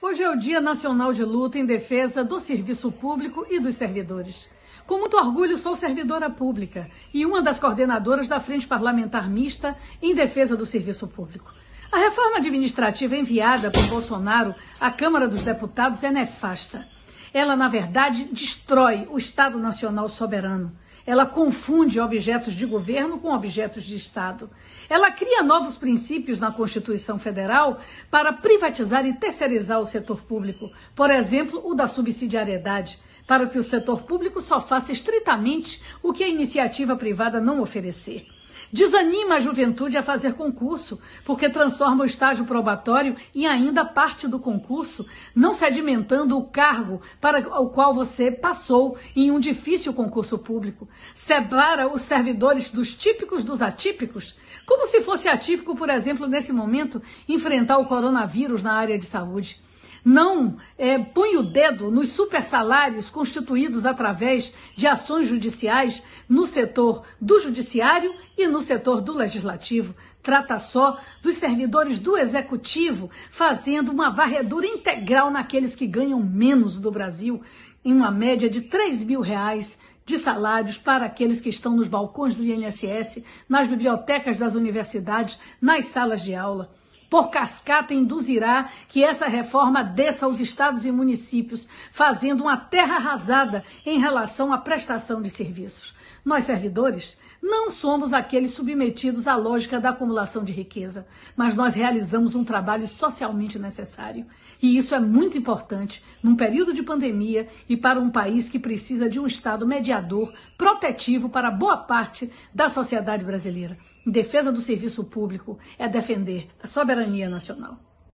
Hoje é o Dia Nacional de Luta em Defesa do Serviço Público e dos Servidores. Com muito orgulho, sou servidora pública e uma das coordenadoras da Frente Parlamentar Mista em Defesa do Serviço Público. A reforma administrativa enviada por Bolsonaro à Câmara dos Deputados é nefasta. Ela, na verdade, destrói o Estado Nacional Soberano ela confunde objetos de governo com objetos de Estado. Ela cria novos princípios na Constituição Federal para privatizar e terceirizar o setor público, por exemplo, o da subsidiariedade, para que o setor público só faça estritamente o que a iniciativa privada não oferecer. Desanima a juventude a fazer concurso, porque transforma o estágio probatório em ainda parte do concurso, não sedimentando o cargo para o qual você passou em um difícil concurso público. Separa os servidores dos típicos dos atípicos, como se fosse atípico, por exemplo, nesse momento, enfrentar o coronavírus na área de saúde não é, põe o dedo nos supersalários constituídos através de ações judiciais no setor do judiciário e no setor do legislativo. Trata só dos servidores do executivo, fazendo uma varredura integral naqueles que ganham menos do Brasil, em uma média de 3 mil reais de salários para aqueles que estão nos balcões do INSS, nas bibliotecas das universidades, nas salas de aula por cascata induzirá que essa reforma desça aos estados e municípios, fazendo uma terra arrasada em relação à prestação de serviços. Nós, servidores, não somos aqueles submetidos à lógica da acumulação de riqueza, mas nós realizamos um trabalho socialmente necessário. E isso é muito importante num período de pandemia e para um país que precisa de um Estado mediador, protetivo para boa parte da sociedade brasileira em defesa do serviço público é defender a soberania nacional.